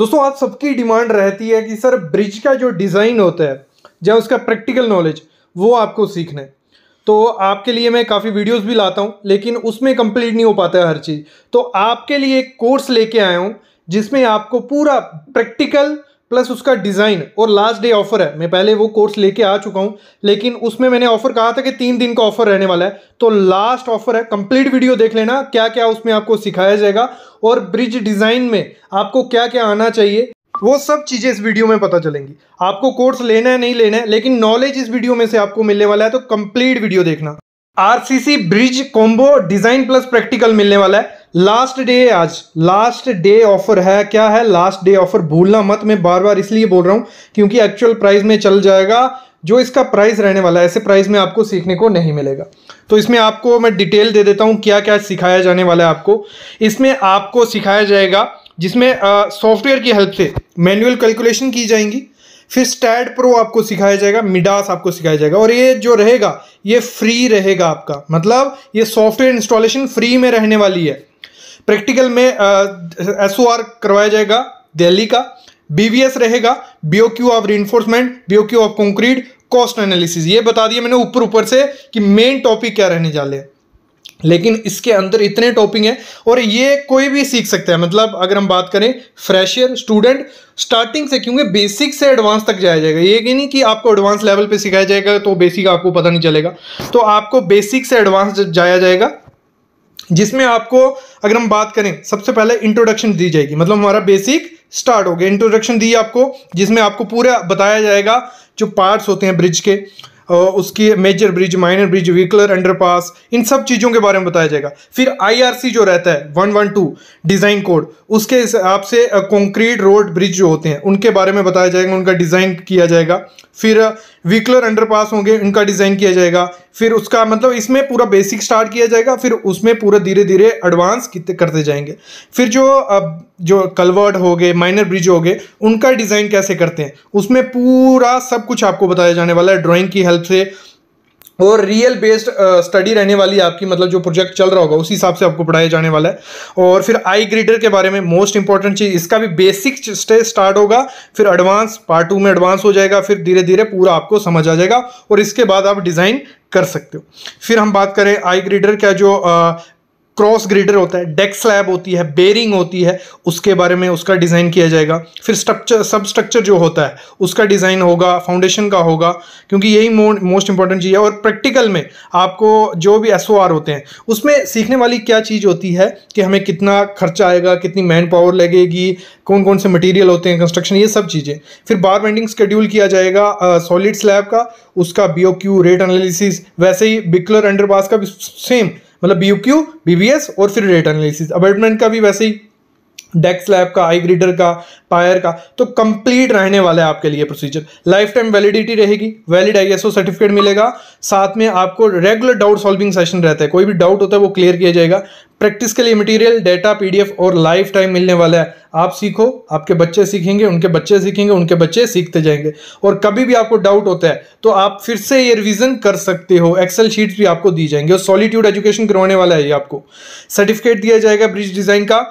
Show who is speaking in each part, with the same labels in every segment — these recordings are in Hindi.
Speaker 1: दोस्तों आप सबकी डिमांड रहती है कि सर ब्रिज का जो डिज़ाइन होता है या उसका प्रैक्टिकल नॉलेज वो आपको सीखना है तो आपके लिए मैं काफ़ी वीडियोस भी लाता हूँ लेकिन उसमें कंप्लीट नहीं हो पाता है हर चीज़ तो आपके लिए एक कोर्स लेके आया हूँ जिसमें आपको पूरा प्रैक्टिकल प्लस उसका डिज़ाइन और लास्ट डे ऑफर है मैं पहले वो कोर्स लेके आ चुका हूँ लेकिन उसमें मैंने ऑफर कहा था कि तीन दिन का ऑफर रहने वाला है तो लास्ट ऑफर है कंप्लीट वीडियो देख लेना क्या क्या उसमें आपको सिखाया जाएगा और ब्रिज डिज़ाइन में आपको क्या क्या आना चाहिए वो सब चीज़ें इस वीडियो में पता चलेंगी आपको कोर्स लेना है नहीं लेना है लेकिन नॉलेज इस वीडियो में से आपको मिलने वाला है तो कंप्लीट वीडियो देखना RCC bridge combo design plus practical मिलने वाला है लास्ट डे आज लास्ट डे ऑफर है क्या है लास्ट डे ऑफर भूलना मत मैं बार बार इसलिए बोल रहा हूं क्योंकि एक्चुअल प्राइस में चल जाएगा जो इसका प्राइस रहने वाला है ऐसे प्राइस में आपको सीखने को नहीं मिलेगा तो इसमें आपको मैं डिटेल दे देता हूं क्या क्या सिखाया जाने वाला है आपको इसमें आपको सिखाया जाएगा जिसमें सॉफ्टवेयर की हेल्प से मैनुअल कैलकुलेशन की जाएंगी फिर स्टैड प्रो आपको सिखाया जाएगा मिडास आपको सिखाया जाएगा और ये जो रहेगा ये फ्री रहेगा आपका मतलब ये सॉफ्टवेयर इंस्टॉलेशन फ्री में रहने वाली है प्रैक्टिकल में एस ओ आर करवाया जाएगा दिल्ली का बीवीएस रहेगा BOQ of reinforcement BOQ of concrete cost analysis ये बता दिया मैंने ऊपर ऊपर से कि मेन टॉपिक क्या रहने वाले हैं लेकिन इसके अंदर इतने टॉपिक हैं और ये कोई भी सीख सकता है मतलब अगर हम बात करें फ्रेशर स्टूडेंट स्टार्टिंग से क्योंकि बेसिक से एडवांस तक जाया जाएगा ये कि नहीं कि आपको एडवांस लेवल पे सिखाया जाएगा तो बेसिक आपको पता नहीं चलेगा तो आपको बेसिक से एडवांस जाया जाएगा जिसमें आपको अगर हम बात करें सबसे पहले इंट्रोडक्शन दी जाएगी मतलब हमारा बेसिक स्टार्ट हो गया इंट्रोडक्शन दी आपको जिसमें आपको पूरा बताया जाएगा जो पार्ट्स होते हैं ब्रिज के उसकी major bridge minor bridge vehicular underpass इन सब चीज़ों के बारे में बताया जाएगा फिर आईआरसी जो रहता है one one two design code उसके हिसाब से कंक्रीट रोड ब्रिज जो होते हैं उनके बारे में बताया जाएगा उनका डिज़ाइन किया जाएगा फिर व्हीकलर अंडरपास होंगे उनका डिज़ाइन किया जाएगा फिर उसका मतलब इसमें पूरा बेसिक स्टार्ट किया जाएगा फिर उसमें पूरा धीरे धीरे एडवांस करते जाएंगे फिर जो अब जो कलवर्ड हो गए माइनर ब्रिज हो गए उनका डिज़ाइन कैसे करते हैं उसमें पूरा सब कुछ आपको बताया जाने वाला है ड्राइंग की हेल्प मदद से और रियल बेस्ड स्टडी रहने वाली आपकी मतलब जो प्रोजेक्ट चल रहा होगा उसी हिसाब से आपको पढ़ाया जाने वाला है और फिर आई ग्रेडर के बारे में मोस्ट इंपॉर्टेंट चीज़ इसका भी बेसिक स्टेज स्टार्ट होगा फिर एडवांस पार्ट टू में एडवांस हो जाएगा फिर धीरे धीरे पूरा आपको समझ आ जाएगा और इसके बाद आप डिज़ाइन कर सकते हो फिर हम बात करें आई ग्रीडर का जो क्रॉस ग्रेडर होता है डेक स्लैब होती है बेरिंग होती है उसके बारे में उसका डिज़ाइन किया जाएगा फिर स्ट्रक्चर सब स्ट्रक्चर जो होता है उसका डिज़ाइन होगा फाउंडेशन का होगा क्योंकि यही मोस्ट इंपॉर्टेंट चीज़ है और प्रैक्टिकल में आपको जो भी एस होते हैं उसमें सीखने वाली क्या चीज़ होती है कि हमें कितना खर्चा आएगा कितनी मैन पावर लगेगी कौन कौन से मटीरियल होते हैं कंस्ट्रक्शन ये सब चीज़ें फिर बार बेंडिंग स्केड्यूल किया जाएगा सॉलिड स्लैब का उसका बी रेट एनालिसिस वैसे ही बिकलर अंडरपास का भी सेम मतलब B U Q B B S और फिर डेटा एनालिसिस अबेटमेंट का भी वैसे ही डेक्स लैब का आई ग्रीडर का पायर का तो कंप्लीट रहने वाला है आपके लिए प्रोसीजर लाइफ टाइम वैलिडिटी रहेगी वैलिड आईएसओ सर्टिफिकेट मिलेगा साथ में आपको रेगुलर डाउट सॉल्विंग सेशन रहता है कोई भी डाउट होता है वो क्लियर किया जाएगा प्रैक्टिस के लिए मटेरियल डेटा पीडीएफ और लाइफ टाइम मिलने वाला है आप सीखो आपके बच्चे सीखेंगे उनके बच्चे सीखेंगे उनके बच्चे सीखते जाएंगे और कभी भी आपको डाउट होता है तो आप फिर से ये रिविजन कर सकते हो एक्सेल शीट भी आपको दी जाएंगे और सॉलिट्यूड एजुकेशन करवाने वाला है ये आपको सर्टिफिकेट दिया जाएगा ब्रिज डिज़ाइन का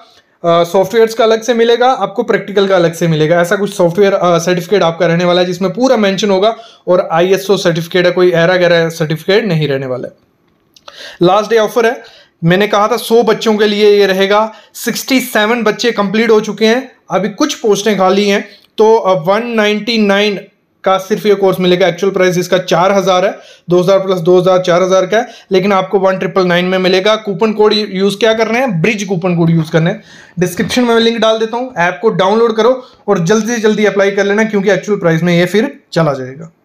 Speaker 1: सॉफ्टवेयर्स का अलग से मिलेगा आपको प्रैक्टिकल का अलग से मिलेगा ऐसा कुछ सॉफ्टवेयर सर्टिफिकेट आपका रहने वाला है जिसमें पूरा मेंशन होगा और आईएसओ सर्टिफिकेट है कोई एरा गैरा सर्टिफिकेट नहीं रहने वाला है लास्ट डे ऑफर है मैंने कहा था 100 बच्चों के लिए ये रहेगा 67 बच्चे कंप्लीट हो चुके हैं अभी कुछ पोस्टें खाली हैं तो नाइन का सिर्फ ये कोर्स मिलेगा एक्चुअल प्राइस इसका चार हज़ार है दो हज़ार प्लस दो हज़ार चार हज़ार का है लेकिन आपको वन ट्रिपल नाइन में मिलेगा कूपन कोड यूज़ क्या कर रहे हैं ब्रिज कूपन कोड यूज़ करने डिस्क्रिप्शन में मैं लिंक डाल देता हूँ ऐप को डाउनलोड करो और जल्दी से जल्दी अप्लाई कर लेना क्योंकि एक्चुअल प्राइस में ये फिर चला जाएगा